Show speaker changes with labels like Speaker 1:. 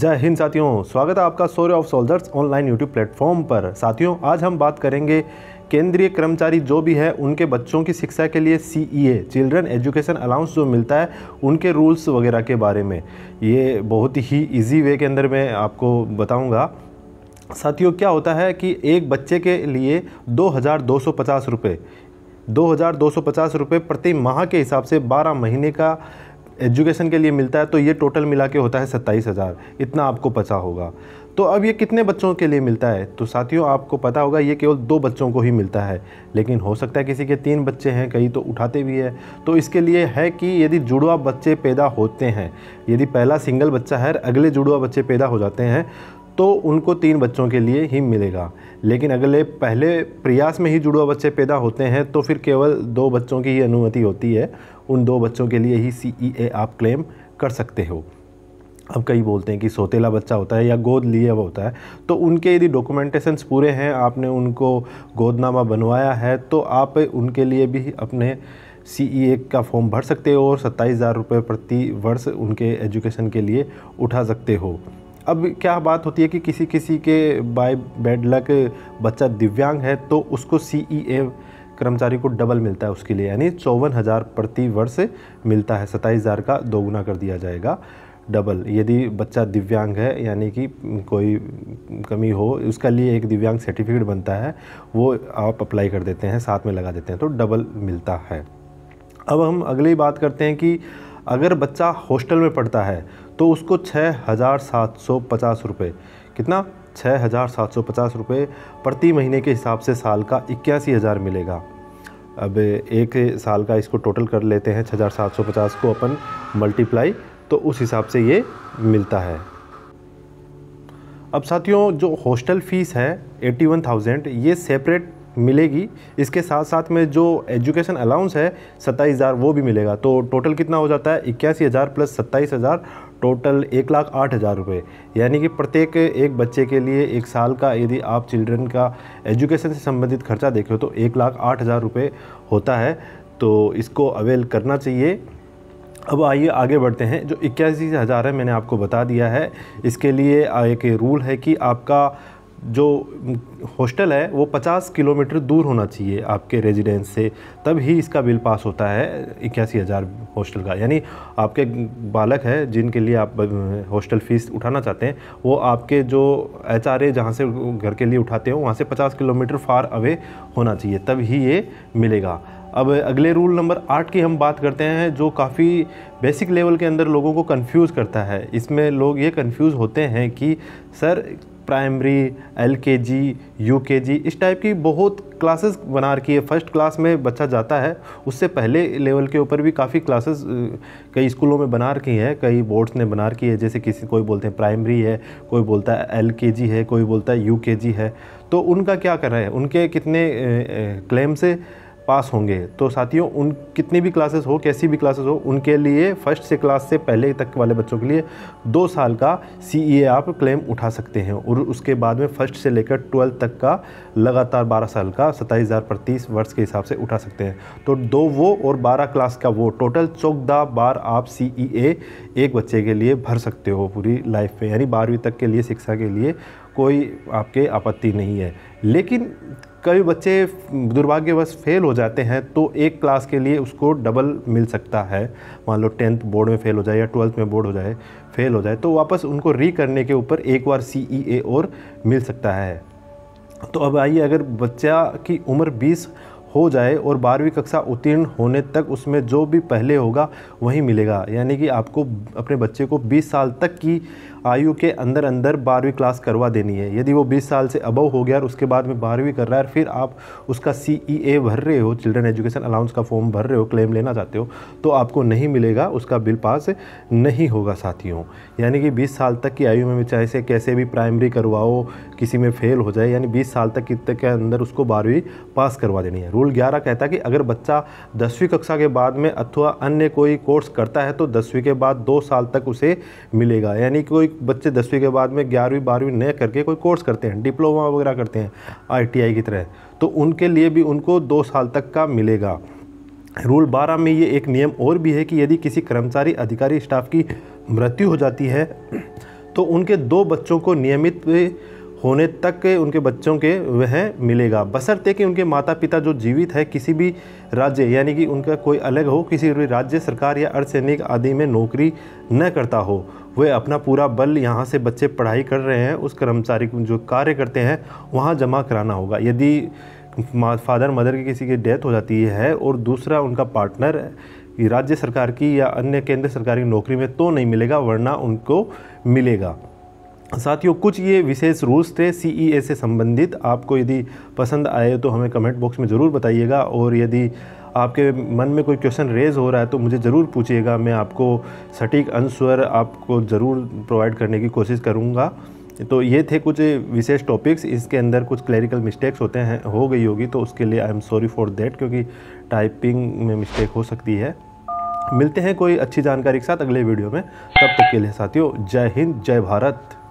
Speaker 1: जय हिंद साथियों स्वागत है आपका Shaurya of soldiers online YouTube platform पर साथियों आज हम बात करेंगे केंद्रीय कर्मचारी जो भी है उनके बच्चों की शिक्षा के लिए C E A children education allowance जो मिलता है उनके रूल्स वगैरह के बारे में ये बहुत ही ईजी वे के अंदर मैं आपको बताऊँगा साथियों क्या होता है कि एक बच्चे के लिए दो हज़ार दो सौ पचास रुपये दो हज़ार दो सौ पचास रुपये प्रति माह के हिसाब से बारह महीने का एजुकेशन के लिए मिलता है तो ये टोटल मिला के होता है सत्ताईस हज़ार इतना आपको पता होगा तो अब ये कितने बच्चों के लिए मिलता है तो साथियों आपको पता होगा ये केवल दो बच्चों को ही मिलता है लेकिन हो सकता है किसी के तीन बच्चे हैं कई तो उठाते भी है तो इसके लिए है कि यदि जुड़वा बच्चे पैदा होते हैं यदि पहला सिंगल बच्चा है अगले जुड़वा बच्चे पैदा हो जाते हैं तो उनको तीन बच्चों के लिए ही मिलेगा लेकिन अगले पहले प्रयास में ही जुड़वा बच्चे पैदा होते हैं तो फिर केवल दो बच्चों की ही अनुमति होती है उन दो बच्चों के लिए ही सी ई ए आप क्लेम कर सकते हो अब कई बोलते हैं कि सोतेला बच्चा होता है या गोद लिया हुआ होता है तो उनके यदि डॉक्यूमेंटेशंस पूरे हैं आपने उनको गोदनामा बनवाया है तो आप उनके लिए भी अपने सी ई ए का फॉर्म भर सकते हो और सत्ताईस हज़ार रुपये प्रति वर्ष उनके एजुकेशन के लिए उठा सकते हो अब क्या बात होती है कि किसी किसी के बाय बैड लक बच्चा दिव्यांग है तो उसको सी ई ए कर्मचारी को डबल मिलता है उसके लिए यानी चौवन हज़ार प्रति वर्ष मिलता है सत्ताईस हज़ार का दोगुना कर दिया जाएगा डबल यदि बच्चा दिव्यांग है यानी कि कोई कमी हो उसका लिए एक दिव्यांग सर्टिफिकेट बनता है वो आप अप्लाई कर देते हैं साथ में लगा देते हैं तो डबल मिलता है अब हम अगली बात करते हैं कि अगर बच्चा हॉस्टल में पढ़ता है तो उसको छः हज़ार सात सौ पचास रुपये कितना छः हज़ार सात सौ पचास रुपये प्रति महीने के हिसाब से साल का इक्यासी हज़ार मिलेगा अब एक साल का इसको टोटल कर लेते हैं छः हज़ार सात सौ पचास को अपन मल्टीप्लाई तो उस हिसाब से ये मिलता है अब साथियों जो हॉस्टल फ़ीस है एट्टी वन थाउजेंड ये सेपरेट मिलेगी इसके साथ साथ में जो एजुकेशन अलाउंस है सत्ताईस हज़ार वो भी मिलेगा तो टोटल कितना हो जाता है इक्यासी हज़ार प्लस सत्ताईस हज़ार टोटल एक लाख आठ हज़ार रुपये यानी कि प्रत्येक एक बच्चे के लिए एक साल का यदि आप चिल्ड्रन का एजुकेशन से संबंधित खर्चा देखें तो एक लाख आठ हज़ार रुपये होता है तो इसको अवेल करना चाहिए अब आइए आगे बढ़ते हैं जो इक्यासी हज़ार है मैंने आपको बता दिया है इसके लिए एक रूल है कि आपका जो हॉस्टल है वो 50 किलोमीटर दूर होना चाहिए आपके रेजिडेंस से तब ही इसका बिल पास होता है इक्यासी हज़ार हॉस्टल का यानी आपके बालक है जिनके लिए आप हॉस्टल फ़ीस उठाना चाहते हैं वो आपके जो एच आर ए जहाँ से घर के लिए उठाते हो वहाँ से 50 किलोमीटर फार अवे होना चाहिए तब ही ये मिलेगा अब अगले रूल नंबर आठ की हम बात करते हैं जो काफ़ी बेसिक लेवल के अंदर लोगों को कंफ्यूज करता है इसमें लोग ये कंफ्यूज होते हैं कि सर प्राइमरी एल के जी यू के जी इस टाइप की बहुत क्लासेस बना रखी है फर्स्ट क्लास में बच्चा जाता है उससे पहले लेवल के ऊपर भी काफ़ी क्लासेस कई स्कूलों में बना रखी हैं कई बोर्ड्स ने बना रखी है जैसे किसी कोई बोलते हैं प्राइमरी है कोई बोलता है एल के जी है कोई बोलता है यू के जी है तो उनका क्या कर रहे हैं उनके कितने क्लेम से पास होंगे तो साथियों उन कितनी भी क्लासेस हो कैसी भी क्लासेस हो उनके लिए फर्स्ट से क्लास से पहले तक वाले बच्चों के लिए दो साल का सी e आप क्लेम उठा सकते हैं और उसके बाद में फर्स्ट से लेकर ट्वेल्थ तक का लगातार बारह साल का सत्ताईस हज़ार प्रतीस वर्ष के हिसाब से उठा सकते हैं तो दो वो और बारह क्लास का वो टोटल चौदह बार आप सी e एक बच्चे के लिए भर सकते हो पूरी लाइफ में यानी बारहवीं तक के लिए शिक्षा के लिए कोई आपके आपत्ति नहीं है लेकिन कई बच्चे दुर्भाग्यवश फेल हो जाते हैं तो एक क्लास के लिए उसको डबल मिल सकता है मान लो टेंथ बोर्ड में फेल हो जाए या ट्वेल्थ में बोर्ड हो जाए फेल हो जाए तो वापस उनको री करने के ऊपर एक बार सी ई ए और मिल सकता है तो अब आइए अगर बच्चा की उम्र बीस हो जाए और बारहवीं कक्षा उत्तीर्ण होने तक उसमें जो भी पहले होगा वही मिलेगा यानी कि आपको अपने बच्चे को 20 साल तक की आयु के अंदर अंदर बारहवीं क्लास करवा देनी है यदि वो 20 साल से अबव हो गया और उसके बाद में बारहवीं कर रहा है और फिर आप उसका सी ई ए भर रहे हो चिल्ड्रन एजुकेशन अलाउंस का फॉर्म भर रहे हो क्लेम लेना चाहते हो तो आपको नहीं मिलेगा उसका बिल पास नहीं होगा साथियों यानी कि बीस साल तक की आयु में चाहे से कैसे भी प्राइमरी करवाओ किसी में फेल हो जाए यानी बीस साल तक के अंदर उसको बारहवीं पास करवा देनी है रूल ग्यारह कहता है कि अगर बच्चा दसवीं कक्षा के बाद में अथवा अन्य कोई कोर्स करता है तो दसवीं के बाद दो साल तक उसे मिलेगा यानी कोई बच्चे दसवीं के बाद में ग्यारहवीं बारहवीं नए करके कोई कोर्स करते हैं डिप्लोमा वगैरह करते हैं आईटीआई की तरह तो उनके लिए भी उनको दो साल तक का मिलेगा रूल बारह में ये एक नियम और भी है कि यदि किसी कर्मचारी अधिकारी स्टाफ की मृत्यु हो जाती है तो उनके दो बच्चों को नियमित होने तक के उनके बच्चों के वह मिलेगा बसरते कि उनके माता पिता जो जीवित है किसी भी राज्य यानी कि उनका कोई अलग हो किसी भी राज्य सरकार या अर्धसैनिक आदि में नौकरी न करता हो वे अपना पूरा बल यहाँ से बच्चे पढ़ाई कर रहे हैं उस कर्मचारी को जो कार्य करते हैं वहाँ जमा कराना होगा यदि फादर मदर की किसी की डेथ हो जाती है और दूसरा उनका पार्टनर राज्य सरकार की या अन्य केंद्र सरकार की नौकरी में तो नहीं मिलेगा वरना उनको मिलेगा साथियों कुछ ये विशेष रूल्स थे सी e से संबंधित आपको यदि पसंद आए तो हमें कमेंट बॉक्स में ज़रूर बताइएगा और यदि आपके मन में कोई क्वेश्चन रेज हो रहा है तो मुझे ज़रूर पूछिएगा मैं आपको सटीक आंसर आपको ज़रूर प्रोवाइड करने की कोशिश करूँगा तो ये थे कुछ विशेष टॉपिक्स इसके अंदर कुछ क्लैरिकल मिस्टेक्स होते हैं हो गई होगी तो उसके लिए I am sorry for that क्योंकि टाइपिंग में मिस्टेक हो सकती है मिलते हैं कोई अच्छी जानकारी के साथ अगले वीडियो में तब तक के लिए साथियों जय हिंद जय भारत